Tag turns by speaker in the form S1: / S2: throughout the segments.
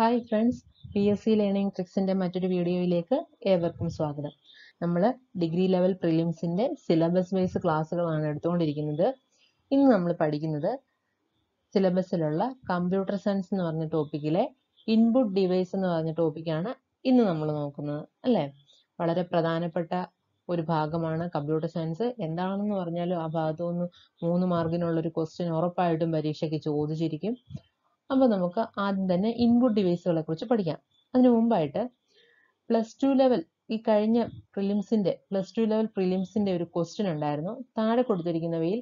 S1: Hi friends P S C learning ട്രിക്സിൻ്റെ മറ്റൊരു വീഡിയോയിലേക്ക് ഏവർക്കും സ്വാഗതം നമ്മൾ ഡിഗ്രി ലെവൽ പ്രിലിംസിൻ്റെ സിലബസ് ബേസ് ക്ലാസ്സുകളാണ് എടുത്തുകൊണ്ടിരിക്കുന്നത് ഇന്ന് നമ്മൾ പഠിക്കുന്നത് സിലബസിലുള്ള കമ്പ്യൂട്ടർ സയൻസ് എന്ന് പറഞ്ഞ ടോപ്പിക്കിലെ ഇൻപുട്ട് ഡിവൈസ് എന്ന് പറഞ്ഞ ടോപ്പിക്കാണ് ഇന്ന് നമ്മൾ നോക്കുന്നത് അല്ലേ വളരെ പ്രധാനപ്പെട്ട ഒരു ഭാഗമാണ് കമ്പ്യൂട്ടർ സയൻസ് എന്താണെന്ന് പറഞ്ഞാലും ആ ഭാഗത്തു നിന്ന് മൂന്ന് മാർക്കിനുള്ള ഒരു ക്വസ്റ്റ്യൻ ഉറപ്പായിട്ടും പരീക്ഷയ്ക്ക് ചോദിച്ചിരിക്കും അപ്പോൾ നമുക്ക് ആദ്യം തന്നെ ഇൻപുട്ട് ഡിവൈസുകളെ കുറിച്ച് പഠിക്കാം അതിനു മുമ്പായിട്ട് പ്ലസ് ടു ലെവൽ ഈ കഴിഞ്ഞ പ്രിലിംസിന്റെ പ്ലസ് ടു ലെവൽ പ്രിലിംസിന്റെ ഒരു ക്വസ്റ്റ്യൻ ഉണ്ടായിരുന്നു താഴെ കൊടുത്തിരിക്കുന്നവയിൽ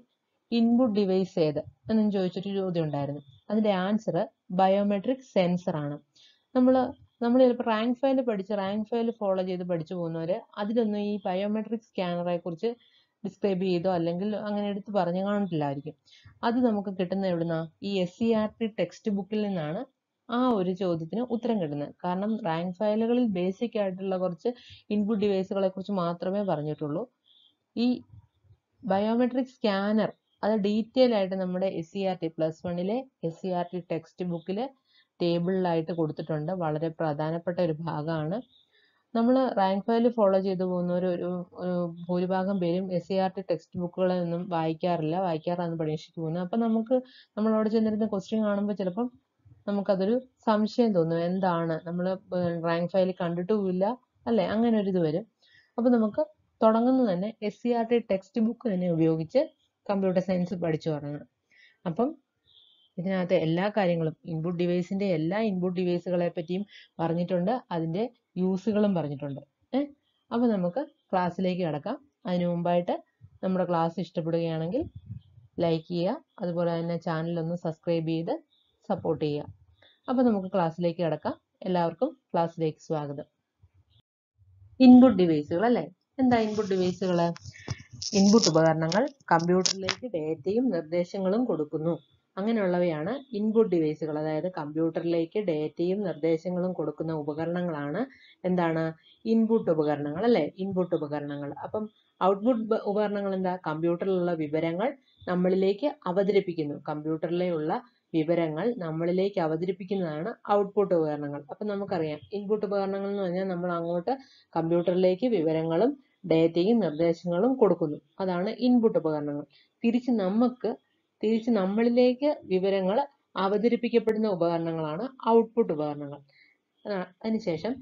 S1: ഇൻപുട്ട് ഡിവൈസ് ഏത് എന്നും ചോദിച്ചൊരു ചോദ്യം ഉണ്ടായിരുന്നു അതിന്റെ ആൻസർ ബയോമെട്രിക് സെൻസർ ആണ് നമ്മൾ നമ്മൾ ചിലപ്പോൾ റാങ്ക് ഫയൽ പഠിച്ച് റാങ്ക് ഫയൽ ഫോളോ ചെയ്ത് പഠിച്ചു പോകുന്നവർ അതിലൊന്നും ഈ ബയോമെട്രിക് സ്കാനറെ കുറിച്ച് ഡിസ്ക്രൈബ് ചെയ്തോ അല്ലെങ്കിൽ അങ്ങനെ എടുത്ത് പറഞ്ഞു കാണില്ലായിരിക്കും അത് നമുക്ക് കിട്ടുന്ന എവിടുന്ന ഈ S C R T text ബുക്കിൽ നിന്നാണ് ആ ഒരു ചോദ്യത്തിന് ഉത്തരം കിട്ടുന്നത് കാരണം റാങ്ക് ഫയലുകളിൽ ബേസിക് ആയിട്ടുള്ള കുറച്ച് ഇൻപുട്ട് ഡിവൈസുകളെ കുറിച്ച് മാത്രമേ പറഞ്ഞിട്ടുള്ളൂ ഈ ബയോമെട്രിക് സ്കാനർ അത് ഡീറ്റെയിൽ ആയിട്ട് നമ്മുടെ S C R T plus വണ്ണിലെ S C R T text ബുക്കിൽ ടേബിളിലായിട്ട് കൊടുത്തിട്ടുണ്ട് വളരെ പ്രധാനപ്പെട്ട ഒരു ഭാഗമാണ് നമ്മൾ റാങ്ക് ഫയൽ ഫോളോ ചെയ്തു പോകുന്ന ഒരു ഭൂരിഭാഗം പേരും S C R T text ബുക്കുകളൊന്നും വായിക്കാറില്ല വായിക്കാറാണ് പരീക്ഷയ്ക്ക് പോകുന്നത് അപ്പം നമുക്ക് നമ്മളവിടെ ചെന്നിരുന്ന ക്വസ്റ്റ്യൻ കാണുമ്പോൾ ചിലപ്പം നമുക്കതൊരു സംശയം തോന്നും എന്താണ് നമ്മൾ റാങ്ക് ഫയൽ കണ്ടിട്ടുമില്ല അല്ലേ അങ്ങനെ ഒരു ഇത് വരും അപ്പം നമുക്ക് തുടങ്ങുന്നത് തന്നെ S C R T text book തന്നെ ഉപയോഗിച്ച് കമ്പ്യൂട്ടർ സയൻസ് പഠിച്ചു തുടങ്ങണം അപ്പം ഇതിനകത്ത് എല്ലാ കാര്യങ്ങളും ഇൻപുട്ട് ഡിവൈസിൻ്റെ എല്ലാ ഇൻപുട്ട് ഡിവൈസുകളെ പറ്റിയും പറഞ്ഞിട്ടുണ്ട് അതിൻ്റെ യൂസുകളും പറഞ്ഞിട്ടുണ്ട് ഏഹ് അപ്പോൾ നമുക്ക് ക്ലാസ്സിലേക്ക് കിടക്കാം അതിനു മുമ്പായിട്ട് നമ്മുടെ ക്ലാസ് ഇഷ്ടപ്പെടുകയാണെങ്കിൽ ലൈക്ക് ചെയ്യുക അതുപോലെ തന്നെ ചാനലൊന്ന് സബ്സ്ക്രൈബ് ചെയ്ത് സപ്പോർട്ട് ചെയ്യുക അപ്പോൾ നമുക്ക് ക്ലാസ്സിലേക്ക് കിടക്കാം എല്ലാവർക്കും ക്ലാസ്സിലേക്ക് സ്വാഗതം ഇൻപുട്ട് ഡിവൈസുകൾ അല്ലേ എന്താ ഇൻപുട്ട് ഡിവൈസുകൾ ഇൻപുട്ട് ഉപകരണങ്ങൾ കമ്പ്യൂട്ടറിലേക്ക് ഡേറ്റയും നിർദ്ദേശങ്ങളും കൊടുക്കുന്നു അങ്ങനെയുള്ളവയാണ് ഇൻപുട്ട് ഡിവൈസുകൾ അതായത് കമ്പ്യൂട്ടറിലേക്ക് ഡേറ്റയും നിർദ്ദേശങ്ങളും കൊടുക്കുന്ന ഉപകരണങ്ങളാണ് എന്താണ് ഇൻപുട്ട് ഉപകരണങ്ങൾ അല്ലേ ഇൻപുട്ട് ഉപകരണങ്ങൾ അപ്പം ഔട്ട്പുട്ട് ഉപകരണങ്ങൾ എന്താ കമ്പ്യൂട്ടറിലുള്ള വിവരങ്ങൾ നമ്മളിലേക്ക് അവതരിപ്പിക്കുന്നു കമ്പ്യൂട്ടറിലുള്ള വിവരങ്ങൾ നമ്മളിലേക്ക് അവതരിപ്പിക്കുന്നതാണ് ഔട്ട്പുട്ട് ഉപകരണങ്ങൾ അപ്പം നമുക്കറിയാം ഇൻപുട്ട് ഉപകരണങ്ങൾ എന്ന് പറഞ്ഞാൽ നമ്മൾ അങ്ങോട്ട് കമ്പ്യൂട്ടറിലേക്ക് വിവരങ്ങളും ഡേറ്റയും നിർദ്ദേശങ്ങളും കൊടുക്കുന്നു അതാണ് ഇൻപുട്ട് ഉപകരണങ്ങൾ തിരിച്ച് നമുക്ക് തിരിച്ച് നമ്മളിലേക്ക് വിവരങ്ങൾ അവതരിപ്പിക്കപ്പെടുന്ന ഉപകരണങ്ങളാണ് ഔട്ട്പുട്ട് ഉപകരണങ്ങൾ അതിനുശേഷം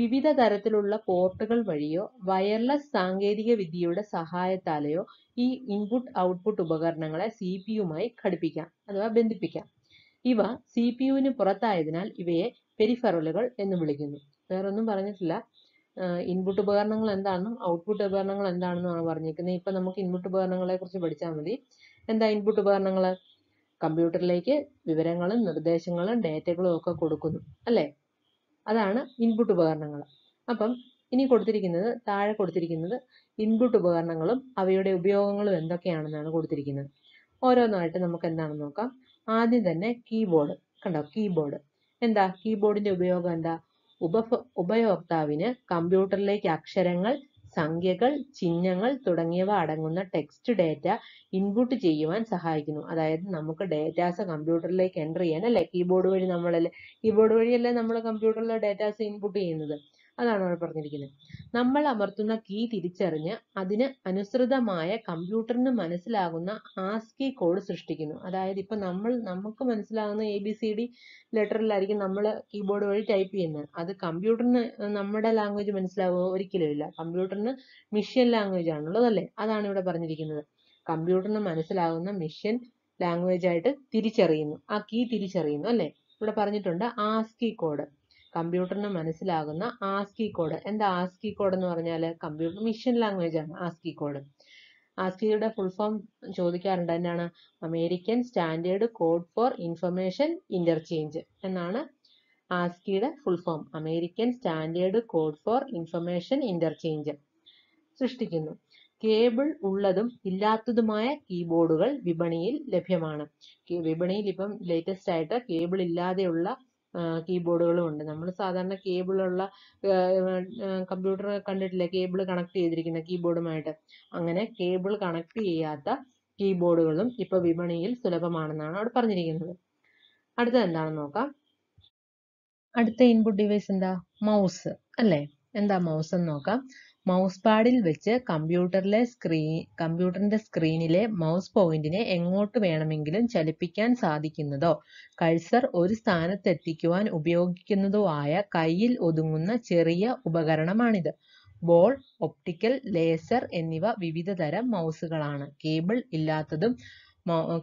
S1: വിവിധ തരത്തിലുള്ള പോർട്ടുകൾ വഴിയോ വയർലെസ് സാങ്കേതിക വിദ്യയുടെ സഹായത്താലെയോ ഈ ഇൻപുട്ട് ഔട്ട്പുട്ട് ഉപകരണങ്ങളെ സി പി യുമായി ഘടിപ്പിക്കാം അഥവാ ബന്ധിപ്പിക്കാം ഇവ സി പി യുവിന് പുറത്തായതിനാൽ ഇവയെ പെരിഫറലുകൾ എന്ന് വിളിക്കുന്നു വേറൊന്നും പറഞ്ഞിട്ടില്ല ഇൻപുട്ട് ഉപകരണങ്ങൾ എന്താണെന്നും ഔട്ട്പുട്ട് ഉപകരണങ്ങൾ എന്താണെന്നുമാണ് പറഞ്ഞിരിക്കുന്നത് ഇപ്പം നമുക്ക് ഇൻപുട്ട് ഉപകരണങ്ങളെ കുറിച്ച് പഠിച്ചാൽ മതി എന്താ ഇൻപുട്ട് ഉപകരണങ്ങൾ കമ്പ്യൂട്ടറിലേക്ക് വിവരങ്ങളും നിർദ്ദേശങ്ങളും ഡേറ്റകളും ഒക്കെ കൊടുക്കുന്നു അല്ലേ അതാണ് ഇൻപുട്ട് ഉപകരണങ്ങൾ അപ്പം ഇനി കൊടുത്തിരിക്കുന്നത് താഴെ കൊടുത്തിരിക്കുന്നത് ഇൻപുട്ട് ഉപകരണങ്ങളും അവയുടെ ഉപയോഗങ്ങളും എന്തൊക്കെയാണെന്നാണ് കൊടുത്തിരിക്കുന്നത് ഓരോന്നായിട്ട് നമുക്ക് എന്താണെന്ന് നോക്കാം ആദ്യം തന്നെ കീബോർഡ് കണ്ടോ കീബോർഡ് എന്താ കീബോർഡിന്റെ ഉപയോഗം എന്താ ഉപഭോ ഉപയോക്താവിന് കമ്പ്യൂട്ടറിലേക്ക് അക്ഷരങ്ങൾ സംഖ്യകൾ ചിഹ്നങ്ങൾ തുടങ്ങിയവ അടങ്ങുന്ന ടെക്സ്റ്റ് ഡാറ്റ ഇൻപുട്ട് ചെയ്യുവാൻ സഹായിക്കുന്നു അതായത് നമുക്ക് ഡേറ്റാസ് കമ്പ്യൂട്ടറിലേക്ക് എൻ്റർ ചെയ്യാൻ അല്ലേ കീബോർഡ് വഴി നമ്മളല്ലേ കീബോർഡ് വഴിയല്ലേ നമ്മൾ കമ്പ്യൂട്ടറിലെ ഡേറ്റാസ് ഇൻപുട്ട് ചെയ്യുന്നത് അതാണ് അവിടെ പറഞ്ഞിരിക്കുന്നത് നമ്മൾ അമർത്തുന്ന കീ തിരിച്ചറിഞ്ഞ് അതിന് അനുസൃതമായ കമ്പ്യൂട്ടറിന് മനസ്സിലാകുന്ന ആസ്കി കോഡ് സൃഷ്ടിക്കുന്നു അതായത് ഇപ്പം നമ്മൾ നമുക്ക് മനസ്സിലാകുന്ന എ ബി സി ഡി ലെറ്ററിലായിരിക്കും നമ്മൾ കീബോർഡ് വഴി ടൈപ്പ് ചെയ്യുന്നത് അത് കമ്പ്യൂട്ടറിന് നമ്മുടെ ലാംഗ്വേജ് മനസ്സിലാവുക ഒരിക്കലും ഇല്ല കമ്പ്യൂട്ടറിന് മിഷ്യൻ ലാംഗ്വേജ് ആണുള്ളതല്ലേ അതാണ് ഇവിടെ പറഞ്ഞിരിക്കുന്നത് കമ്പ്യൂട്ടറിന് മനസ്സിലാകുന്ന മിഷ്യൻ ലാംഗ്വേജ് ആയിട്ട് തിരിച്ചറിയുന്നു ആ കീ തിരിച്ചറിയുന്നു അല്ലേ ഇവിടെ പറഞ്ഞിട്ടുണ്ട് ആസ്കി കോഡ് കമ്പ്യൂട്ടറിന് മനസ്സിലാകുന്ന ആസ്കി കോഡ് എന്താ ആസ്കി കോഡ് എന്ന് പറഞ്ഞാൽ കമ്പ്യൂട്ടർ മിഷൻ ലാംഗ്വേജ് ആണ് ആസ്കി കോഡ് ആസ്കിയുടെ ഫുൾ ഫോം ചോദിക്കാറുണ്ട് എന്താണ് American standard code for information interchange എന്നാണ് ആസ്കിയുടെ full form American standard code for information interchange സൃഷ്ടിക്കുന്നു കേബിൾ ഉള്ളതും ഇല്ലാത്തതുമായ കീബോർഡുകൾ വിപണിയിൽ ലഭ്യമാണ് വിപണിയിൽ ഇപ്പം ലേറ്റസ്റ്റ് ആയിട്ട് കേബിൾ ഇല്ലാതെയുള്ള കീബോർഡുകളും ഉണ്ട് നമ്മൾ സാധാരണ കേബിളുള്ള കമ്പ്യൂട്ടർ കണ്ടിട്ടില്ലേ കേബിൾ കണക്ട് ചെയ്തിരിക്കുന്ന കീബോർഡുമായിട്ട് അങ്ങനെ കേബിൾ കണക്ട് ചെയ്യാത്ത കീബോർഡുകളും ഇപ്പോൾ വിപണിയിൽ സുലഭമാണെന്നാണ് അവിടെ പറഞ്ഞിരിക്കുന്നത് അടുത്തത് എന്താണെന്ന് നോക്കാം അടുത്ത ഇൻപുട്ട് ഡിവൈസ് എന്താ മൗസ് അല്ലേ എന്താ മൗസ് എന്ന് നോക്കാം മൗസ് പാഡിൽ വെച്ച് കമ്പ്യൂട്ടറിലെ സ്ക്രീൻ കമ്പ്യൂട്ടറിന്റെ സ്ക്രീനിലെ മൗസ് പോയിന്റിനെ എങ്ങോട്ട് വേണമെങ്കിലും ചലിപ്പിക്കാൻ സാധിക്കുന്നതോ കഴ്സർ ഒരു സ്ഥാനത്തെത്തിക്കുവാൻ ഉപയോഗിക്കുന്നതോ ആയ കയ്യിൽ ഒതുങ്ങുന്ന ചെറിയ ഉപകരണമാണിത് ബോൾ ഒപ്റ്റിക്കൽ ലേസർ എന്നിവ വിവിധതരം മൗസുകളാണ് കേബിൾ ഇല്ലാത്തതും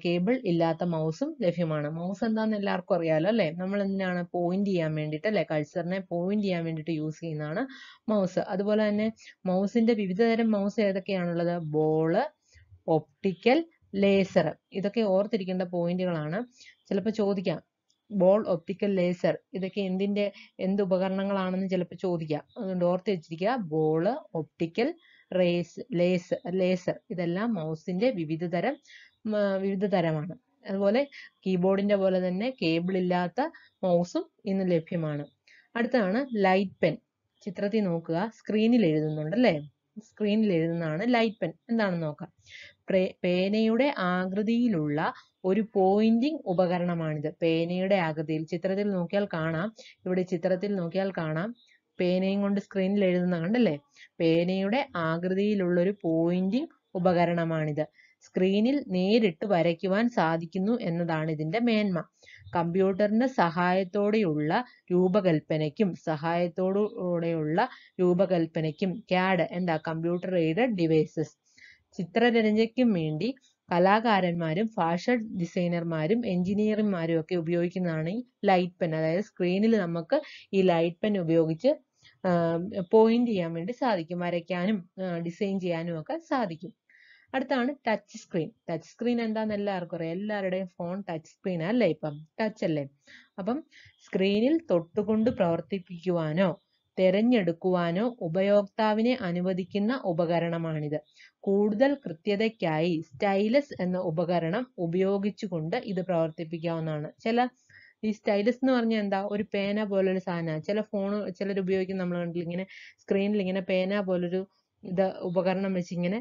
S1: കേബിൾ ഇല്ലാത്ത മൗസും ലഭ്യമാണ് മൗസ് എന്താണെന്ന് എല്ലാവർക്കും അറിയാലോ അല്ലേ നമ്മൾ എന്തിനാണ് പോയിന്റ് ചെയ്യാൻ വേണ്ടിയിട്ട് അല്ലേ കഴ്സറിനെ പോയിന്റ് ചെയ്യാൻ വേണ്ടിയിട്ട് യൂസ് ചെയ്യുന്നതാണ് മൗസ് അതുപോലെ തന്നെ മൗസിന്റെ വിവിധ തരം മൗസ് ഏതൊക്കെയാണുള്ളത് ബോള് ഓപ്റ്റിക്കൽ ലേസർ ഇതൊക്കെ ഓർത്തിരിക്കേണ്ട പോയിന്റുകളാണ് ചിലപ്പോൾ ചോദിക്കാം ബോൾ ഓപ്റ്റിക്കൽ ലേസർ ഇതൊക്കെ എന്തിന്റെ എന്ത് ഉപകരണങ്ങളാണെന്ന് ചിലപ്പോൾ ചോദിക്കാം അതുകൊണ്ട് ഓർത്ത് വെച്ചിരിക്കുക ball optical race laser laser ഇതെല്ലാം മൗസിന്റെ വിവിധ തരം വിവിധ തരമാണ് അതുപോലെ കീബോർഡിന്റെ പോലെ തന്നെ കേബിൾ ഇല്ലാത്ത മൗസും ഇന്ന് ലഭ്യമാണ് അടുത്താണ് ലൈറ്റ് പെൻ ചിത്രത്തിൽ നോക്കുക സ്ക്രീനിൽ എഴുതുന്നുണ്ട് അല്ലേ സ്ക്രീനിൽ എഴുതുന്നതാണ് ലൈറ്റ് പെൻ എന്താണെന്ന് നോക്കാം പേനയുടെ ആകൃതിയിലുള്ള ഒരു പോയിന്റിംഗ് ഉപകരണമാണിത് പേനയുടെ ആകൃതിയിൽ ചിത്രത്തിൽ നോക്കിയാൽ കാണാം ഇവിടെ ചിത്രത്തിൽ നോക്കിയാൽ കാണാം പേനയും കൊണ്ട് സ്ക്രീനിൽ എഴുതുന്ന കണ്ടല്ലേ പേനയുടെ ആകൃതിയിലുള്ള ഒരു പോയിന്റിംഗ് ഉപകരണമാണിത് സ്ക്രീനിൽ നേരിട്ട് വരയ്ക്കുവാൻ സാധിക്കുന്നു എന്നതാണ് ഇതിൻ്റെ മേന്മ കമ്പ്യൂട്ടറിന്റെ സഹായത്തോടെയുള്ള രൂപകൽപ്പനയ്ക്കും സഹായത്തോടുകൂടെയുള്ള രൂപകൽപ്പനയ്ക്കും ക്യാഡ് എന്താ കമ്പ്യൂട്ടർ എയ്ഡഡ് ഡിവൈസസ് ചിത്രരചനയ്ക്കും വേണ്ടി കലാകാരന്മാരും ഫാഷൻ ഡിസൈനർമാരും എഞ്ചിനീയർമാരും ഒക്കെ ഉപയോഗിക്കുന്നതാണ് ഈ ലൈറ്റ് പെൻ അതായത് സ്ക്രീനിൽ നമുക്ക് ഈ ലൈറ്റ് പെൻ ഉപയോഗിച്ച് പോയിന്റ് ചെയ്യാൻ വേണ്ടി സാധിക്കും വരയ്ക്കാനും ഡിസൈൻ ചെയ്യാനും ഒക്കെ സാധിക്കും അടുത്താണ് ടച്ച് സ്ക്രീൻ ടച്ച് സ്ക്രീൻ എന്താന്ന് എല്ലാവർക്കും അറിയാം എല്ലാവരുടെയും ഫോൺ ടച്ച് സ്ക്രീൻ അല്ലേ ഇപ്പം ടച്ച് അല്ലേ അപ്പം സ്ക്രീനിൽ തൊട്ടുകൊണ്ട് പ്രവർത്തിപ്പിക്കുവാനോ തെരഞ്ഞെടുക്കുവാനോ ഉപയോക്താവിനെ അനുവദിക്കുന്ന ഉപകരണമാണിത് കൂടുതൽ കൃത്യതയ്ക്കായി സ്റ്റൈലസ് എന്ന ഉപകരണം ഉപയോഗിച്ചുകൊണ്ട് ഇത് പ്രവർത്തിപ്പിക്കാവുന്നതാണ് ചില ഈ സ്റ്റൈലസ് എന്ന് പറഞ്ഞാൽ എന്താ ഒരു പേന പോലൊരു സാധനമാണ് ചില ഫോൺ ചിലർ ഉപയോഗിക്കുന്ന നമ്മൾ കണ്ടില്ല ഇങ്ങനെ സ്ക്രീനിൽ ഇങ്ങനെ പേന പോലൊരു ഇത് ഉപകരണം വെച്ച് ഇങ്ങനെ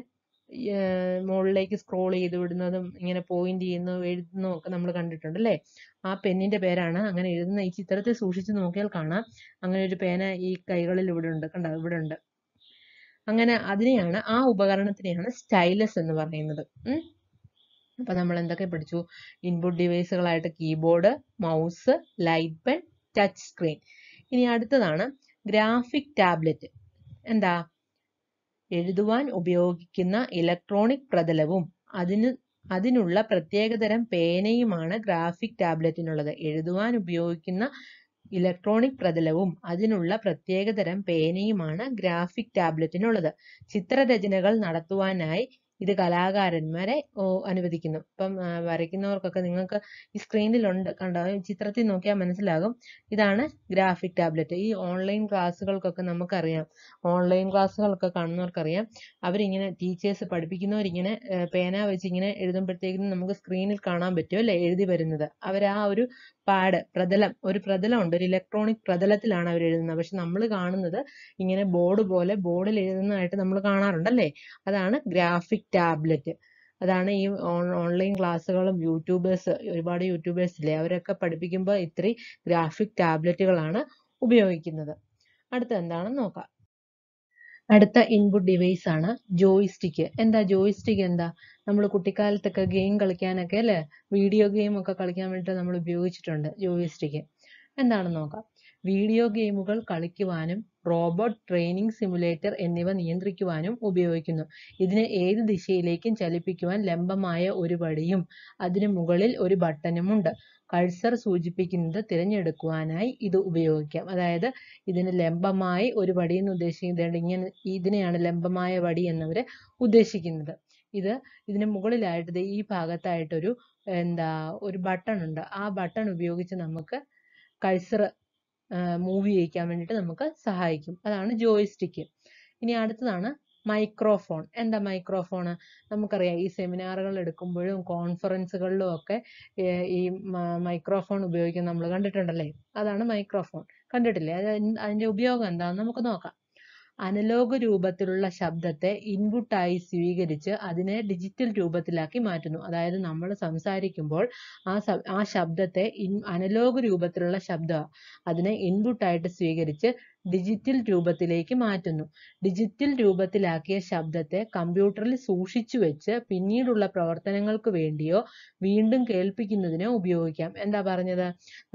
S1: മുകളിലേക്ക് സ്ക്രോൾ ചെയ്ത് വിടുന്നതും ഇങ്ങനെ പോയിന്റ് ചെയ്യുന്നു എഴുതുന്നതും ഒക്കെ നമ്മൾ കണ്ടിട്ടുണ്ട് അല്ലേ ആ പെന്നിന്റെ പേരാണ് അങ്ങനെ എഴുതുന്ന ഈ ചിത്രത്തെ സൂക്ഷിച്ചു നോക്കിയാൽ കാണാം അങ്ങനെ ഒരു പേന ഈ കൈകളിൽ ഇവിടെ ഉണ്ട് കണ്ടോ ഇവിടെ ഉണ്ട് അങ്ങനെ അതിനെയാണ് ആ ഉപകരണത്തിനെയാണ് സ്റ്റൈലസ് എന്ന് പറയുന്നത് അപ്പൊ നമ്മൾ എന്തൊക്കെ പഠിച്ചു ഇൻപുട്ട് ഡിവൈസുകളായിട്ട് keyboard mouse light pen touch screen ഇനി അടുത്തതാണ് ഗ്രാഫിക് ടാബ്ലറ്റ് എന്താ എഴുതുവാൻ ഉപയോഗിക്കുന്ന ഇലക്ട്രോണിക് പ്രതലവും അതിന് അതിനുള്ള പ്രത്യേകതരം പേനയുമാണ് ഗ്രാഫിക് ടാബ്ലറ്റിനുള്ളത് എഴുതുവാൻ ഉപയോഗിക്കുന്ന ഇലക്ട്രോണിക് പ്രതലവും അതിനുള്ള പ്രത്യേകതരം പേനയുമാണ് ഗ്രാഫിക് ടാബ്ലറ്റിനുള്ളത് ചിത്രരചനകൾ നടത്തുവാനായി ഇത് കലാകാരന്മാരെ അനുവദിക്കുന്നു ഇപ്പം വരയ്ക്കുന്നവർക്കൊക്കെ നിങ്ങൾക്ക് ഈ സ്ക്രീനിലുണ്ട് കണ്ടോ ചിത്രത്തിൽ നോക്കിയാൽ മനസ്സിലാകും ഇതാണ് ഗ്രാഫിക് ടാബ്ലറ്റ് ഈ ഓൺലൈൻ ക്ലാസ്സുകൾക്കൊക്കെ നമുക്കറിയാം ഓൺലൈൻ ക്ലാസ്സുകളൊക്കെ കാണുന്നവർക്കറിയാം അവരിങ്ങനെ ടീച്ചേഴ്സ് പഠിപ്പിക്കുന്നവരിങ്ങനെ പേന വെച്ച് ഇങ്ങനെ എഴുതുമ്പോഴത്തേക്കും നമുക്ക് സ്ക്രീനിൽ കാണാൻ പറ്റും അല്ലേ എഴുതി വരുന്നത് അവർ ആ ഒരു പാഡ് പ്രതലം ഒരു പ്രതലമുണ്ട് ഒരു ഇലക്ട്രോണിക് പ്രതലത്തിലാണ് അവർ എഴുതുന്നത് പക്ഷെ നമ്മൾ കാണുന്നത് ഇങ്ങനെ ബോർഡ് പോലെ ബോർഡിൽ എഴുതുന്നതായിട്ട് നമ്മൾ കാണാറുണ്ടല്ലേ അതാണ് ഗ്രാഫിക് ടാബ്ലറ്റ് അതാണ് ഈ ഓൺലൈൻ ക്ലാസ്സുകളും യൂട്യൂബേഴ്സ് ഒരുപാട് യൂട്യൂബേഴ്സ് ഇല്ലേ അവരൊക്കെ പഠിപ്പിക്കുമ്പോൾ ഇത്രയും ഗ്രാഫിക് ടാബ്ലറ്റുകളാണ് ഉപയോഗിക്കുന്നത് അടുത്ത എന്താണെന്ന് നോക്കാം അടുത്ത ഇൻപുട്ട് ഡിവൈസ് ആണ് ജോയിസ്റ്റിക്ക് എന്താ ജോയിസ്റ്റിക്ക് എന്താ നമ്മൾ കുട്ടിക്കാലത്തൊക്കെ ഗെയിം കളിക്കാനൊക്കെ അല്ലേ വീഡിയോ ഗെയിം ഒക്കെ കളിക്കാൻ വേണ്ടി നമ്മൾ ഉപയോഗിച്ചിട്ടുണ്ട് ജോയിസ്റ്റിക്ക് എന്താണെന്ന് നോക്കാം വീഡിയോ ഗെയിമുകൾ കളിക്കുവാനും റോബോട്ട് ട്രെയിനിംഗ് സിമുലേറ്റർ എന്നിവ നിയന്ത്രിക്കുവാനും ഉപയോഗിക്കുന്നു. ഇതിന് ഏത് ദിശയിലേക്കും ചലിപ്പിക്കുവാൻ ലംബമായ ഒരു വടിയും അതിനു മുകളിൽ ഒരു ബട്ടണുമുണ്ട്. കഴ്സർ സൂചിപ്പിക്കുന്നത് തിരഞ്ഞെടുക്കുവാനായി ഇത് ഉപയോഗിക്കാം. അതായത് ഇതിന് ലംബമായി ഒരു വടി എന്ന് ഉദ്ദേശിക്കുന്നത് ഇങ്ങനെ ഇതിനെയാണ് ലംബമായ വടി എന്നവര് ഉദ്ദേശിക്കുന്നത്. ഇത് ഇതിന് മുകളിലായിട്ട് ഈ ഭാഗത്തായിട്ടൊരു എന്താ ഒരു ബട്ടൺ ഉണ്ട്. ആ ബട്ടൺ ഉപയോഗിച്ച് നമുക്ക് കഴ്സർ മൂവ് ചെയ്യിക്കാൻ വേണ്ടിയിട്ട് നമുക്ക് സഹായിക്കും അതാണ് ജോയിസ്റ്റിക്ക് ഇനി അടുത്തതാണ് മൈക്രോഫോൺ എന്താ മൈക്രോഫോൺ നമുക്കറിയാം ഈ സെമിനാറുകൾ എടുക്കുമ്പോഴും കോൺഫറൻസുകളിലും ഒക്കെ ഈ മൈക്രോഫോൺ ഉപയോഗിക്കുന്നത് നമ്മൾ കണ്ടിട്ടുണ്ടല്ലേ അതാണ് മൈക്രോഫോൺ കണ്ടിട്ടില്ലേ അത് അതിൻ്റെ ഉപയോഗം എന്താണെന്ന് നമുക്ക് നോക്കാം അനലോഗ് രൂപത്തിലുള്ള ശബ്ദത്തെ ഇൻപുട്ടായി സ്വീകരിച്ച് അതിനെ ഡിജിറ്റൽ രൂപത്തിലാക്കി മാറ്റുന്നു അതായത് നമ്മൾ സംസാരിക്കുമ്പോൾ ആ ആ ശബ്ദത്തെ ഇൻ അനലോഗ് രൂപത്തിലുള്ള ശബ്ദ അതിനെ ഇൻപുട്ടായിട്ട് സ്വീകരിച്ച് ഡിജിറ്റൽ രൂപത്തിലേക്ക് മാറ്റുന്നു ഡിജിറ്റൽ രൂപത്തിലാക്കിയ ശബ്ദത്തെ കമ്പ്യൂട്ടറിൽ സൂക്ഷിച്ചു വെച്ച് പിന്നീടുള്ള പ്രവർത്തനങ്ങൾക്ക് വേണ്ടിയോ വീണ്ടും കേൾപ്പിക്കുന്നതിനോ ഉപയോഗിക്കാം എന്താ പറഞ്ഞത്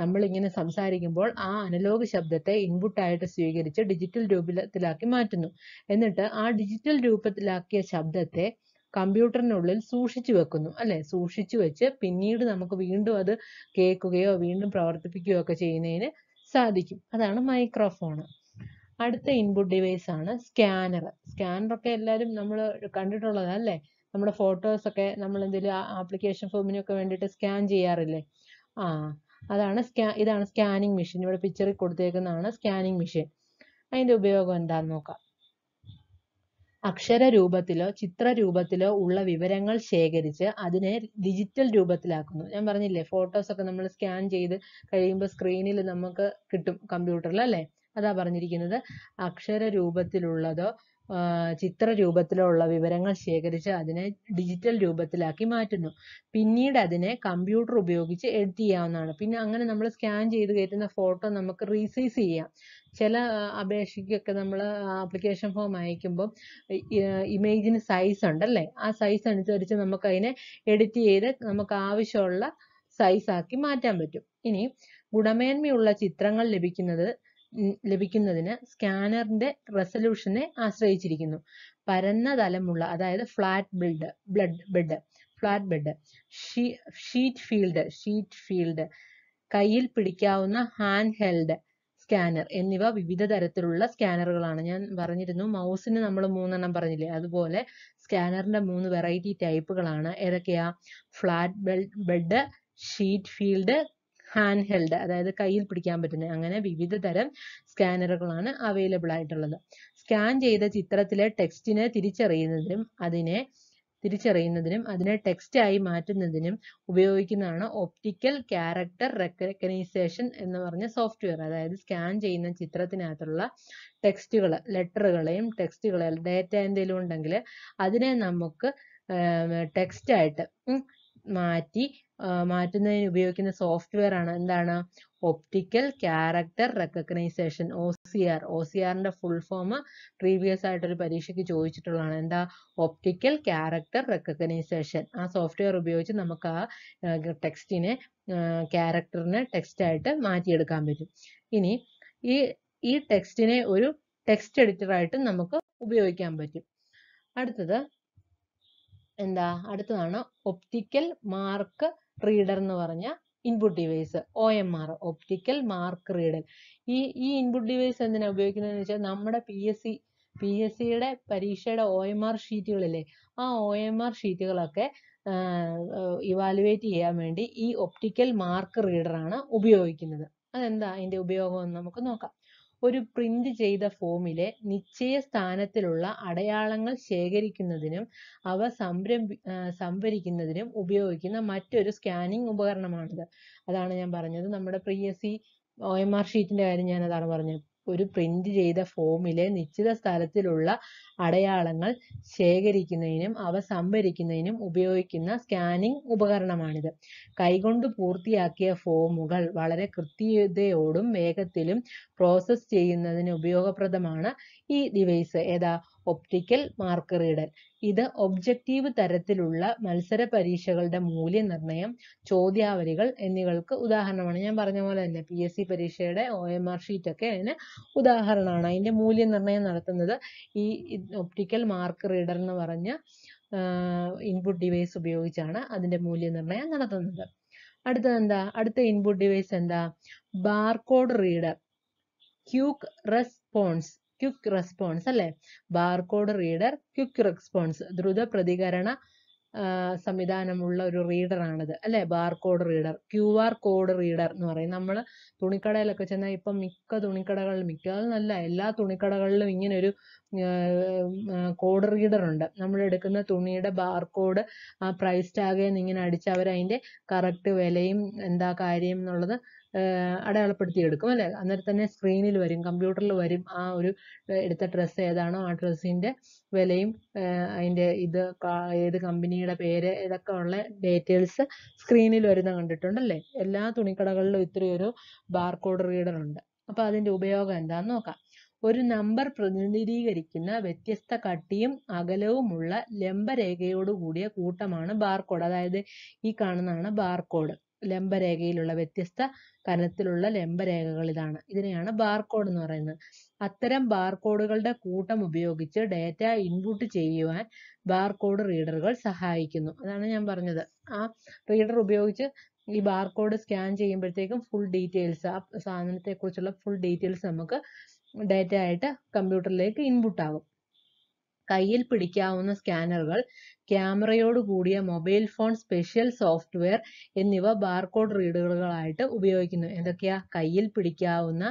S1: നമ്മൾ ഇങ്ങനെ സംസാരിക്കുമ്പോൾ ആ അനലോഗ് ശബ്ദത്തെ ഇൻപുട്ടായിട്ട് സ്വീകരിച്ച് ഡിജിറ്റൽ രൂപത്തിലാക്കി മാറ്റുന്നു എന്നിട്ട് ആ ഡിജിറ്റൽ രൂപത്തിലാക്കിയ ശബ്ദത്തെ കമ്പ്യൂട്ടറിനുള്ളിൽ സൂക്ഷിച്ചു വെക്കുന്നു അല്ലെ സൂക്ഷിച്ചു വെച്ച് പിന്നീട് നമുക്ക് വീണ്ടും അത് കേൾക്കുകയോ വീണ്ടും പ്രവർത്തിപ്പിക്കുകയോ ഒക്കെ ചെയ്യുന്നതിന് സാധിക്കും അതാണ് മൈക്രോഫോൺ അടുത്ത ഇൻപുട്ട് ഡിവൈസ് ആണ് സ്കാനർ സ്കാനർ ഒക്കെ എല്ലാവരും നമ്മൾ കണ്ടിട്ടുള്ളതാണ് അല്ലേ നമ്മുടെ ഫോട്ടോസ് ഒക്കെ നമ്മൾ എന്തെങ്കിലും ആപ്ലിക്കേഷൻ ഫോമിനൊക്കെ വേണ്ടിയിട്ട് സ്കാൻ ചെയ്യാറില്ലേ ആ അതാണ് സ്കാ ഇതാണ് സ്കാനിങ് മെഷീൻ ഇവിടെ പിക്ചറിൽ കൊടുത്തേക്കുന്നതാണ് സ്കാനിങ് മെഷീൻ അതിന്റെ ഉപയോഗം എന്താണെന്ന് നോക്കാം അക്ഷര രൂപത്തിലോ ചിത്ര രൂപത്തിലോ ഉള്ള വിവരങ്ങൾ ശേഖരിച്ച് അതിനെ ഡിജിറ്റൽ രൂപത്തിലാക്കുന്നു ഞാൻ പറഞ്ഞില്ലേ ഫോട്ടോസ് ഒക്കെ നമ്മൾ സ്കാൻ ചെയ്ത് കഴിയുമ്പോൾ സ്ക്രീനിൽ നമുക്ക് കിട്ടും കമ്പ്യൂട്ടറിൽ അല്ലേ അതാ പറഞ്ഞിരിക്കുന്നത് അക്ഷര രൂപത്തിലുള്ളതോ ചിത്ര രൂപത്തിലോ ഉള്ള വിവരങ്ങൾ ശേഖരിച്ച് അതിനെ ഡിജിറ്റൽ രൂപത്തിലാക്കി മാറ്റുന്നു പിന്നീട് അതിനെ കമ്പ്യൂട്ടർ ഉപയോഗിച്ച് എഡിറ്റ് ചെയ്യാവുന്നതാണ് പിന്നെ അങ്ങനെ നമ്മൾ സ്കാൻ ചെയ്ത് കയറ്റുന്ന ഫോട്ടോ നമുക്ക് റീസൈസ് ചെയ്യാം ചില അപേക്ഷയ്ക്കൊക്കെ നമ്മൾ ആപ്ലിക്കേഷൻ ഫോം അയക്കുമ്പോൾ ഇമേജിന് സൈസ് ഉണ്ടല്ലേ ആ സൈസ് അനുസരിച്ച് നമുക്ക് അതിനെ എഡിറ്റ് ചെയ്ത് നമുക്ക് ആവശ്യമുള്ള സൈസാക്കി മാറ്റാൻ പറ്റും ഇനി ഗുണമേന്മയുള്ള ചിത്രങ്ങൾ ലഭിക്കുന്നത് ലഭിക്കുന്നതിന് സ്കാനറിന്റെ റെസല്യൂഷനെ ആശ്രയിച്ചിരിക്കുന്നു പരന്ന തലമുള്ള അതായത് flat build blood bed flat bed sheet field sheet field കയ്യിൽ പിടിക്കാവുന്ന ഹാൻഡ് ഹെൽഡ് സ്കാനർ എന്നിവ വിവിധ തരത്തിലുള്ള സ്കാനറുകളാണ് ഞാൻ പറഞ്ഞിരുന്നു മൗസിന് നമ്മൾ മൂന്നെണ്ണം പറഞ്ഞില്ലേ അതുപോലെ സ്കാനറിന്റെ മൂന്ന് വെറൈറ്റി ടൈപ്പുകളാണ് ഏതൊക്കെയാ flat bed sheet field hand held അതായത് കയ്യിൽ പിടിക്കാൻ പറ്റുന്ന അങ്ങനെ വിവിധ തരം സ്കാനറുകളാണ് അവൈലബിൾ ആയിട്ടുള്ളത് സ്കാൻ ചെയ്ത ചിത്രത്തിലെ ടെക്സ്റ്റിനെ തിരിച്ചറിയുന്നതിനും അതിനെ തിരിച്ചറിയുന്നതിനും അതിനെ ടെക്സ്റ്റായി മാറ്റുന്നതിനും ഉപയോഗിക്കുന്നതാണ് ഒപ്റ്റിക്കൽ ക്യാരക്ടർ റെക്കഗ്നൈസേഷൻ എന്ന് പറഞ്ഞ സോഫ്റ്റ്വെയർ അതായത് സ്കാൻ ചെയ്യുന്ന ചിത്രത്തിനകത്തുള്ള ടെക്സ്റ്റുകൾ ലെറ്ററുകളെയും ടെക്സ്റ്റുകളെയും ഡേറ്റ എന്തെങ്കിലും ഉണ്ടെങ്കിൽ അതിനെ നമുക്ക് ടെക്സ്റ്റായിട്ട് മാറ്റി മാറ്റുന്നതിന് ഉപയോഗിക്കുന്ന സോഫ്റ്റ്വെയർ ആണ് എന്താണ് optical character recognition O C R O C ആറിന്റെ ഫുൾ ഫോം പ്രീവിയസ് ആയിട്ടൊരു പരീക്ഷയ്ക്ക് ചോദിച്ചിട്ടുള്ളതാണ് എന്താ ഒപ്റ്റിക്കൽ ക്യാരക്ടർ റെക്കഗ്നൈസേഷൻ ആ സോഫ്റ്റ്വെയർ ഉപയോഗിച്ച് നമുക്ക് ആ ടെക്സ്റ്റിനെ ക്യാരക്ടറിനെ ടെക്സ്റ്റായിട്ട് മാറ്റിയെടുക്കാൻ പറ്റും ഇനി ഈ ഈ ടെക്സ്റ്റിനെ ഒരു ടെക്സ്റ്റ് എഡിറ്ററായിട്ടും നമുക്ക് ഉപയോഗിക്കാൻ പറ്റും അടുത്തത് എന്താ അടുത്തതാണ് ഒപ്റ്റിക്കൽ മാർക്ക് റീഡർ എന്ന് പറഞ്ഞ input device O M R optical mark reader ഈ ഈ ഇൻപുട്ട് ഡിവൈസ് എന്തിനാ ഉപയോഗിക്കുന്നതെന്ന് വെച്ചാൽ നമ്മുടെ P S C P S സിയുടെ പരീക്ഷയുടെ ഒ എം ആർ ഷീറ്റുകളില്ലേ ആ ഒ എം ആർ ഷീറ്റുകളൊക്കെ ഇവാലുവേറ്റ് ചെയ്യാൻ വേണ്ടി ഈ ഒപ്റ്റിക്കൽ മാർക്ക് റീഡറാണ് ഉപയോഗിക്കുന്നത് അതെന്താ അതിൻ്റെ ഉപയോഗം എന്ന് നമുക്ക് നോക്കാം ഒരു പ്രിന്റ് ചെയ്ത ഫോമിലെ നിശ്ചയ സ്ഥാനത്തിലുള്ള അടയാളങ്ങൾ ശേഖരിക്കുന്നതിനും അവ സംരംഭി സംഭരിക്കുന്നതിനും ഉപയോഗിക്കുന്ന മറ്റൊരു സ്കാനിംഗ് ഉപകരണമാണിത് അതാണ് ഞാൻ പറഞ്ഞത് നമ്മുടെ പ്രിയ സി ഒ എം ആർ ഷീറ്റിൻ്റെ കാര്യം ഞാനതാണ് പറഞ്ഞത് ഒരു പ്രിന്റ് ചെയ്ത ഫോമിലെ നിശ്ചിത സ്ഥലത്തിലുള്ള അടയാളങ്ങൾ ശേഖരിക്കുന്നതിനും അവ സംഭരിക്കുന്നതിനും ഉപയോഗിക്കുന്ന സ്കാനിംഗ് ഉപകരണമാണിത് കൈകൊണ്ട് പൂർത്തിയാക്കിയ ഫോമുകൾ വളരെ കൃത്യതയോടും വേഗത്തിലും പ്രോസസ്സ് ചെയ്യുന്നതിന് ഉപയോഗപ്രദമാണ് ഈ ഡിവൈസ് ഏതാ ഒപ്റ്റിക്കൽ മാർക്ക് റീഡൽ ഇത് ഒബ്ജക്റ്റീവ് തരത്തിലുള്ള മത്സര പരീക്ഷകളുടെ മൂല്യനിർണ്ണയം ചോദ്യാവലികൾ എന്നിവകൾക്ക് ഉദാഹരണമാണ് ഞാൻ പറഞ്ഞ പോലെ തന്നെ പി എസ് സി പരീക്ഷയുടെ ഒ എം ആർ ഷീറ്റൊക്കെ അതിന് ഉദാഹരണമാണ് അതിൻ്റെ മൂല്യനിർണ്ണയം നടത്തുന്നത് ഈ ഒപ്റ്റിക്കൽ മാർക്ക് റീഡർ എന്ന് പറഞ്ഞ ഇൻപുട്ട് ഡിവൈസ് ഉപയോഗിച്ചാണ് അതിൻ്റെ മൂല്യനിർണ്ണയം നടത്തുന്നത് അടുത്തത് എന്താ അടുത്ത ഇൻപുട്ട് ഡിവൈസ് എന്താ barcode reader quick response quick response അല്ലെ ബാർകോഡ് റീഡർ ക്വിക്ക് റെസ്പോൺസ് ദ്രുത പ്രതികരണ സംവിധാനമുള്ള ഒരു റീഡറാണിത് അല്ലേ barcode reader Q R code reader എന്ന് പറയും നമ്മൾ തുണിക്കടയിലൊക്കെ ചെന്നാൽ ഇപ്പം മിക്ക തുണിക്കടകളിലും മിക്ക നല്ല എല്ലാ തുണിക്കടകളിലും ഇങ്ങനെ ഒരു കോഡ് റീഡർ ഉണ്ട് നമ്മൾ എടുക്കുന്ന തുണിയുടെ ബാർകോഡ് ആ പ്രൈസ് ടാഗ് ഇങ്ങനെ അടിച്ച് അവർ അതിൻ്റെ കറക്റ്റ് വിലയും എന്താ കാര്യം എന്നുള്ളത് അടയാളപ്പെടുത്തിയെടുക്കും അല്ലേ അന്നേരം തന്നെ സ്ക്രീനിൽ വരും കമ്പ്യൂട്ടറിൽ വരും ആ ഒരു എടുത്ത ഡ്രസ്സ് ഏതാണോ ആ ഡ്രസ്സിൻ്റെ വിലയും അതിൻ്റെ ഇത് ഏത് കമ്പനിയുടെ പേര് ഇതൊക്കെ ഉള്ള ഡീറ്റെയിൽസ് സ്ക്രീനിൽ വരുന്ന കണ്ടിട്ടുണ്ടല്ലേ എല്ലാ തുണിക്കടകളിലും ഇത്രയൊരു ബാർകോഡ് റീഡർ ഉണ്ട് അപ്പോൾ അതിൻ്റെ ഉപയോഗം എന്താണെന്ന് നോക്കാം ഒരു നമ്പർ പ്രതിനിധീകരിക്കുന്ന വ്യത്യസ്ത കട്ടിയും അകലവുമുള്ള ലംബരേഖയോടുകൂടിയ കൂടിയ കൂട്ടമാണ് ബാർകോഡ് അതായത് ഈ കാണുന്നതാണ് ബാർകോഡ് ലംബരേഖയിലുള്ള വ്യത്യസ്ത കനത്തിലുള്ള ലംബരേഖകൾ ഇതാണ് ഇതിനെയാണ് ബാർകോഡ് എന്ന് പറയുന്നത് അത്തരം ബാർകോഡുകളുടെ കൂട്ടം ഉപയോഗിച്ച് ഡേറ്റ ഇൻപുട്ട് ചെയ്യുവാൻ ബാർകോഡ് റീഡറുകൾ സഹായിക്കുന്നു അതാണ് ഞാൻ പറഞ്ഞത് ആ റീഡർ ഉപയോഗിച്ച് ഈ ബാർകോഡ് സ്കാൻ ചെയ്യുമ്പോഴത്തേക്കും ഫുൾ ഡീറ്റെയിൽസ് ആ സാധനത്തെക്കുറിച്ചുള്ള ഫുൾ ഡീറ്റെയിൽസ് നമുക്ക് ഡേറ്റ ആയിട്ട് കമ്പ്യൂട്ടറിലേക്ക് ഇൻപുട്ട് ആകും കയ്യിൽ പിടിക്കാവുന്ന സ്കാനറുകൾ ക്യാമറയോട് കൂടിയ മൊബൈൽ ഫോൺ സ്പെഷ്യൽ സോഫ്റ്റ്വെയർ എന്നിവ ബാർകോഡ് റീഡറുകളായിട്ട് ഉപയോഗിക്കുന്നു എന്തൊക്കെയാ കയ്യിൽ പിടിക്കാവുന്ന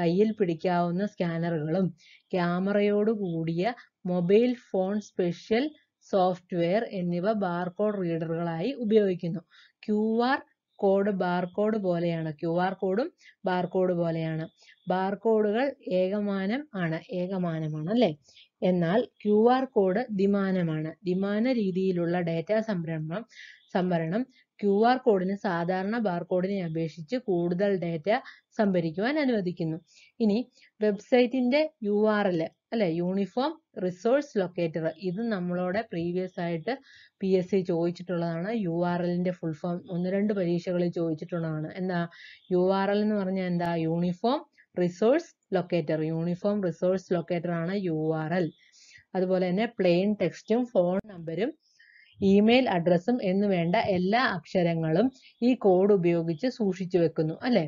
S1: കയ്യിൽ പിടിക്കാവുന്ന സ്കാനറുകളും ക്യാമറയോട് കൂടിയ മൊബൈൽ ഫോൺ സ്പെഷ്യൽ സോഫ്റ്റ്വെയർ എന്നിവ ബാർകോഡ് റീഡറുകളായി ഉപയോഗിക്കുന്നു ക്യു ആർ കോഡ് ബാർകോഡ് പോലെയാണ് ക്യു ആർ കോഡും ബാർകോഡ് പോലെയാണ് ബാർകോഡുകൾ ഏകമാനം ആണ് ഏകമാനമാണ് അല്ലേ എന്നാൽ ക്യു ആർ കോഡ് ദ്വിമാനമാണ് ദ്വിമാന രീതിയിലുള്ള ഡാറ്റ സംരംഭം സംഭരണം ക്യു ആർ കോഡിന് സാധാരണ ബാർകോഡിനെ അപേക്ഷിച്ച് കൂടുതൽ ഡാറ്റ സംഭരിക്കുവാൻ അനുവദിക്കുന്നു ഇനി വെബ്സൈറ്റിന്റെ യു ആർ എൽ അല്ലെ യൂണിഫോം റിസോഴ്സ് ലൊക്കേറ്റർ ഇത് നമ്മളോടെ പ്രീവിയസ് ആയിട്ട് പി എസ് സി ചോദിച്ചിട്ടുള്ളതാണ് യു ആർ എല്ലിന്റെ ഫുൾ ഫോം ഒന്ന് രണ്ട് പരീക്ഷകളിൽ ചോദിച്ചിട്ടുള്ളതാണ് എന്താ യു ആർ എൽ എന്ന് പറഞ്ഞാൽ എന്താ uniform resource locator uniform resource locator ആണ് യു ആർ എൽ അതുപോലെ തന്നെ പ്ലെയിൻ ടെക്സ്റ്റും ഫോൺ നമ്പരും ഇമെയിൽ അഡ്രസ്സും എന്ന് വേണ്ട എല്ലാ അക്ഷരങ്ങളും ഈ കോഡ് ഉപയോഗിച്ച് സൂക്ഷിച്ചു വെക്കുന്നു അല്ലെ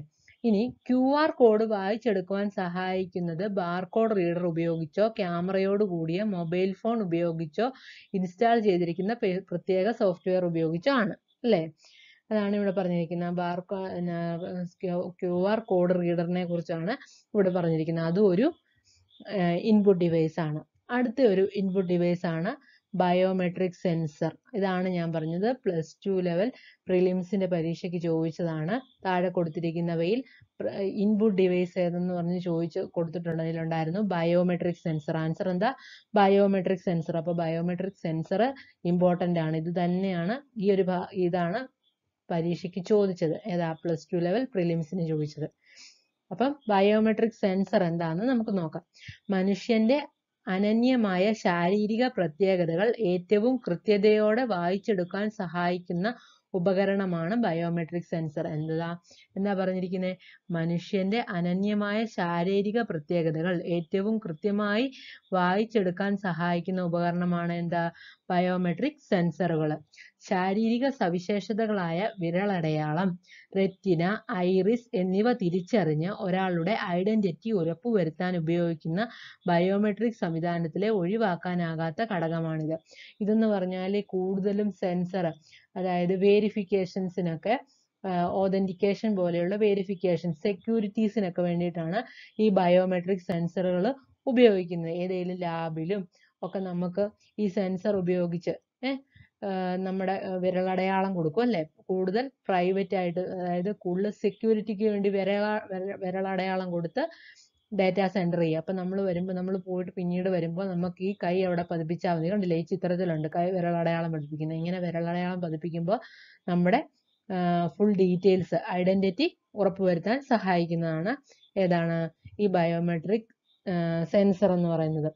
S1: ഇനി ക്യു ആർ കോഡ് വായിച്ചെടുക്കുവാൻ സഹായിക്കുന്നത് ബാർകോഡ് റീഡർ ഉപയോഗിച്ചോ ക്യാമറയോട് കൂടിയ മൊബൈൽ ഫോൺ ഉപയോഗിച്ചോ ഇൻസ്റ്റാൾ ചെയ്തിരിക്കുന്ന പ്രത്യേക സോഫ്റ്റ്വെയർ ഉപയോഗിച്ചോ ആണ് അല്ലേ അതാണ് ഇവിടെ പറഞ്ഞിരിക്കുന്നത് ബാർ ക്യു ആർ കോഡ് റീഡറിനെ കുറിച്ചാണ് ഇവിടെ പറഞ്ഞിരിക്കുന്നത് അതും ഒരു ഇൻപുട്ട് ഡിവൈസ് ആണ് അടുത്ത ഒരു ഇൻപുട്ട് ഡിവൈസ് ആണ് ബയോമെട്രിക് സെൻസർ ഇതാണ് ഞാൻ പറഞ്ഞത് പ്ലസ് ടു ലെവൽ പ്രിലിംസിന്റെ പരീക്ഷയ്ക്ക് ചോദിച്ചതാണ് താഴെ കൊടുത്തിരിക്കുന്നവയിൽ ഇൻപുട്ട് ഡിവൈസ് ഏതെന്ന് പറഞ്ഞ് ചോദിച്ച് കൊടുത്തിട്ടുണ്ട് അതിലുണ്ടായിരുന്നു ബയോമെട്രിക് സെൻസർ ആൻസർ എന്താ ബയോമെട്രിക് സെൻസർ അപ്പോൾ ബയോമെട്രിക് സെൻസർ ഇമ്പോർട്ടൻ്റ് ആണ് ഇത് തന്നെയാണ് ഈ ഒരു ഇതാണ് പരീക്ഷയ്ക്ക് ചോദിച്ചത് ഏതാ പ്ലസ് ടു ലെവൽ പ്രിലിംസിന് ചോദിച്ചത് അപ്പം ബയോമെട്രിക് സെൻസർ എന്താണെന്ന് നമുക്ക് നോക്കാം മനുഷ്യന്റെ അനന്യമായ ശാരീരിക പ്രത്യേകതകൾ ഏറ്റവും കൃത്യതയോടെ വായിച്ചെടുക്കാൻ സഹായിക്കുന്ന ഉപകരണമാണ് ബയോമെട്രിക് സെൻസർ എന്നതാ എന്താ പറഞ്ഞിരിക്കുന്നത് മനുഷ്യന്റെ അനന്യമായ ശാരീരിക പ്രത്യേകതകൾ ഏറ്റവും കൃത്യമായി വായിച്ചെടുക്കാൻ സഹായിക്കുന്ന ഉപകരണമാണ് എന്താ ബയോമെട്രിക് സെൻസറുകൾ ശാരീരിക സവിശേഷതകളായ വിരളടയാളം റെറ്റിന ഐറിസ് എന്നിവ തിരിച്ചറിഞ്ഞ് ഒരാളുടെ ഐഡന്റിറ്റി ഉറപ്പുവരുത്താൻ ഉപയോഗിക്കുന്ന ബയോമെട്രിക് സംവിധാനത്തിലെ ഒഴിവാക്കാനാകാത്ത ഘടകമാണിത് ഇതെന്ന് പറഞ്ഞാൽ കൂടുതലും സെൻസർ അതായത് വേരിഫിക്കേഷൻസിനൊക്കെ ഓതന്റിക്കേഷൻ പോലെയുള്ള വേരിഫിക്കേഷൻ സെക്യൂരിറ്റീസിനൊക്കെ വേണ്ടിയിട്ടാണ് ഈ ബയോമെട്രിക് സെൻസറുകൾ ഉപയോഗിക്കുന്നത് ഏതെങ്കിലും ലാബിലും ഒക്കെ നമുക്ക് ഈ സെൻസർ ഉപയോഗിച്ച് നമ്മുടെ വിരലടയാളം കൊടുക്കും അല്ലേ കൂടുതൽ പ്രൈവറ്റ് ആയിട്ട് അതായത് കൂടുതൽ സെക്യൂരിറ്റിക്ക് വേണ്ടി വിരല വിരലടയാളം കൊടുത്ത് ഡാറ്റാ സെൻറ്റർ ചെയ്യുക അപ്പം നമ്മൾ വരുമ്പോൾ നമ്മൾ പോയിട്ട് പിന്നീട് വരുമ്പോൾ നമുക്ക് ഈ കൈ അവിടെ പതിപ്പിച്ചാൽ മതി കണ്ടില്ലേ ഈ ചിത്രത്തിലുണ്ട് കൈ വിരളടയാളം പതിപ്പിക്കുന്നത് ഇങ്ങനെ വിരളടയാളം പതിപ്പിക്കുമ്പോൾ നമ്മുടെ ഫുൾ ഡീറ്റെയിൽസ് ഐഡൻറ്റിറ്റി ഉറപ്പുവരുത്താൻ സഹായിക്കുന്നതാണ് ഏതാണ് ഈ ബയോമെട്രിക് സെൻസർ എന്ന് പറയുന്നത്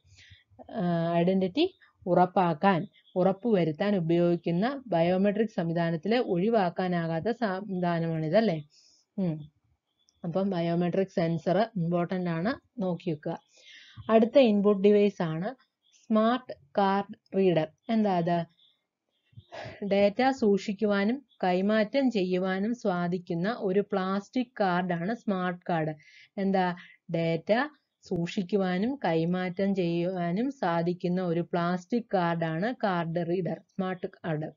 S1: ഐഡൻറ്റിറ്റി ഉറപ്പാക്കാൻ ഉറപ്പുവരുത്താൻ ഉപയോഗിക്കുന്ന ബയോമെട്രിക് സംവിധാനത്തിലെ ഒഴിവാക്കാനാകാത്ത സംവിധാനമാണിതല്ലേ അപ്പം ബയോമെട്രിക് സെൻസർ ഇമ്പോർട്ടൻ്റ് ആണ് നോക്കി വെക്കുക അടുത്ത ഇൻപുട്ട് ഡിവൈസ് ആണ് സ്മാർട്ട് കാർഡ് റീഡർ എന്താ അത് ഡേറ്റ സൂക്ഷിക്കുവാനും കൈമാറ്റം ചെയ്യുവാനും സ്വാധിക്കുന്ന ഒരു പ്ലാസ്റ്റിക് കാർഡാണ് സ്മാർട്ട് കാർഡ് എന്താ ഡേറ്റ സൂക്ഷിക്കുവാനും കൈമാറ്റം ചെയ്യുവാനും സാധിക്കുന്ന ഒരു പ്ലാസ്റ്റിക് കാർഡാണ് കാർഡ് റീഡർ സ്മാർട്ട് കാർഡ്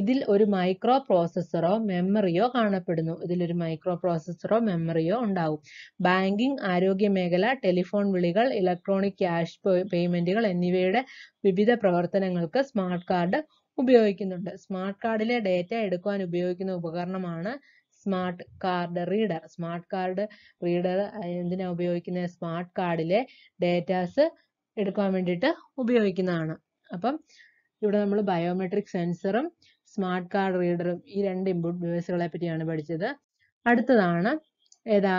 S1: ഇതിൽ ഒരു മൈക്രോ പ്രോസസ്സറോ മെമ്മറിയോ കാണപ്പെടുന്നു ഇതിലൊരു മൈക്രോ പ്രോസസ്സറോ മെമ്മറിയോ ഉണ്ടാവും ബാങ്കിംഗ് ആരോഗ്യ മേഖല ടെലിഫോൺ വിളികൾ ഇലക്ട്രോണിക് ക്യാഷ് പേയ്മെന്റുകൾ എന്നിവയുടെ വിവിധ പ്രവർത്തനങ്ങൾക്ക് സ്മാർട്ട് കാർഡ് ഉപയോഗിക്കുന്നുണ്ട് സ്മാർട്ട് കാർഡിലെ ഡേറ്റ എടുക്കുവാൻ ഉപയോഗിക്കുന്ന ഉപകരണമാണ് smart card reader smart card reader എന്തിനാ ഉപയോഗിക്കുന്ന സ്മാർട്ട് കാർഡിലെ ഡേറ്റാസ് എടുക്കാൻ വേണ്ടിയിട്ട് ഉപയോഗിക്കുന്നതാണ് അപ്പം ഇവിടെ നമ്മൾ ബയോമെട്രിക് സെൻസറും സ്മാർട്ട് കാർഡ് റീഡറും ഈ രണ്ട് ഇൻപുട്ട് ഡിവൈസുകളെ പറ്റിയാണ് പഠിച്ചത് അടുത്തതാണ് ഏതാ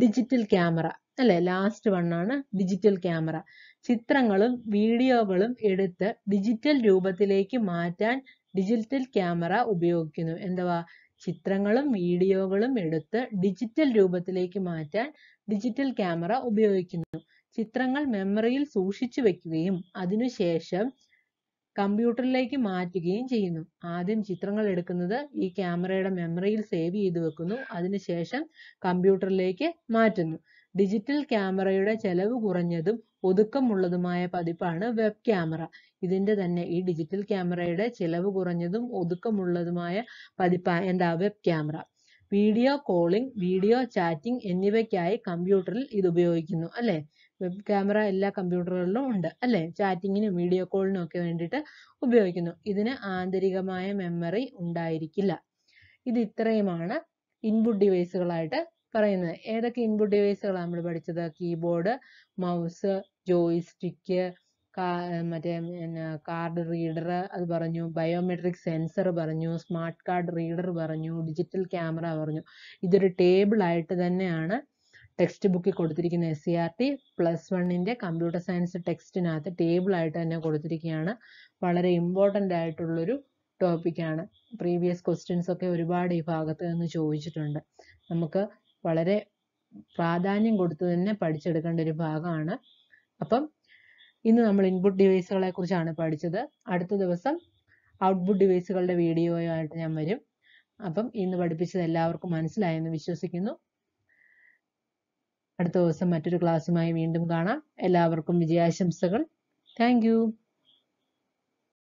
S1: ഡിജിറ്റൽ ക്യാമറ അല്ലെ ലാസ്റ്റ് വൺ ആണ് ഡിജിറ്റൽ ക്യാമറ ചിത്രങ്ങളും വീഡിയോകളും എടുത്ത് ഡിജിറ്റൽ രൂപത്തിലേക്ക് മാറ്റാൻ ഡിജിറ്റൽ ക്യാമറ ഉപയോഗിക്കുന്നു എന്തുവാ ചിത്രങ്ങളും വീഡിയോകളും എടുത്ത് ഡിജിറ്റൽ രൂപത്തിലേക്ക് മാറ്റാൻ ഡിജിറ്റൽ ക്യാമറ ഉപയോഗിക്കുന്നു ചിത്രങ്ങൾ മെമ്മറിയിൽ സൂക്ഷിച്ചു വെക്കുകയും അതിനുശേഷം കമ്പ്യൂട്ടറിലേക്ക് മാറ്റുകയും ചെയ്യുന്നു ആദ്യം ചിത്രങ്ങൾ എടുക്കുന്നത് ഈ ക്യാമറയുടെ മെമ്മറിയിൽ സേവ് ചെയ്ത് വെക്കുന്നു അതിനുശേഷം കമ്പ്യൂട്ടറിലേക്ക് മാറ്റുന്നു ഡിജിറ്റൽ ക്യാമറയുടെ ചെലവ് കുറഞ്ഞതും ഒതുക്കമുള്ളതുമായ പതിപ്പാണ് വെബ് ക്യാമറ ഇതിന്റെ തന്നെ ഈ ഡിജിറ്റൽ ക്യാമറയുടെ ചെലവ് കുറഞ്ഞതും ഒതുക്കമുള്ളതുമായ പതിപ്പാണ് എന്താ web camera video calling video chatting എന്നിവയ്ക്കായി കമ്പ്യൂട്ടറിൽ ഇത് ഉപയോഗിക്കുന്നു അല്ലേ വെബ് ക്യാമറ എല്ലാ കമ്പ്യൂട്ടറുകളിലും ഉണ്ട് അല്ലേ ചാറ്റിങ്ങിനും വീഡിയോ കോളിനും ഒക്കെ വേണ്ടിയിട്ട് ഉപയോഗിക്കുന്നു ഇതിന് ആന്തരികമായ മെമ്മറി ഉണ്ടായിരിക്കില്ല ഇത് ഇത്രയുമാണ് ഇൻപുട്ട് ഡിവൈസുകളായിട്ട് പറയുന്നത് ഏതൊക്കെ ഇൻപുട്ട് ഡിവൈസുകളാണ് നമ്മൾ പഠിച്ചത് കീബോർഡ് മൗസ് ജോയിസ്റ്റിക്ക് മറ്റേ കാർഡ് റീഡർ അത് പറഞ്ഞു ബയോമെട്രിക് സെൻസർ പറഞ്ഞു സ്മാർട്ട് കാർഡ് റീഡർ പറഞ്ഞു ഡിജിറ്റൽ ക്യാമറ പറഞ്ഞു ഇതൊരു ടേബിൾ ആയിട്ട് തന്നെയാണ് ടെക്സ്റ്റ് ബുക്കിൽ കൊടുത്തിരിക്കുന്ന S C R T plus വണ്ണിൻ്റെ കമ്പ്യൂട്ടർ സയൻസ് ടെക്സ്റ്റിനകത്ത് ടേബിളായിട്ട് തന്നെ കൊടുത്തിരിക്കുകയാണ് വളരെ ഇമ്പോർട്ടൻ്റ് ആയിട്ടുള്ളൊരു ടോപ്പിക്കാണ് പ്രീവിയസ് ക്വസ്റ്റ്യൻസ് ഒക്കെ ഒരുപാട് ഈ ഭാഗത്ത് നിന്ന് ചോദിച്ചിട്ടുണ്ട് നമുക്ക് വളരെ പ്രാധാന്യം കൊടുത്തു തന്നെ പഠിച്ചെടുക്കേണ്ട ഒരു ഭാഗമാണ് അപ്പം ഇന്ന് നമ്മൾ ഇൻപുട്ട് ഡിവൈസുകളെ കുറിച്ചാണ് പഠിച്ചത് അടുത്ത ദിവസം ഔട്ട്പുട്ട് ഡിവൈസുകളുടെ വീഡിയോയുമായിട്ട് ഞാൻ വരും അപ്പം ഇന്ന് പഠിപ്പിച്ചത് എല്ലാവർക്കും മനസ്സിലായെന്ന് വിശ്വസിക്കുന്നു അടുത്ത ദിവസം മറ്റൊരു ക്ലാസ്സുമായി വീണ്ടും കാണാം എല്ലാവർക്കും വിജയാശംസകൾ താങ്ക്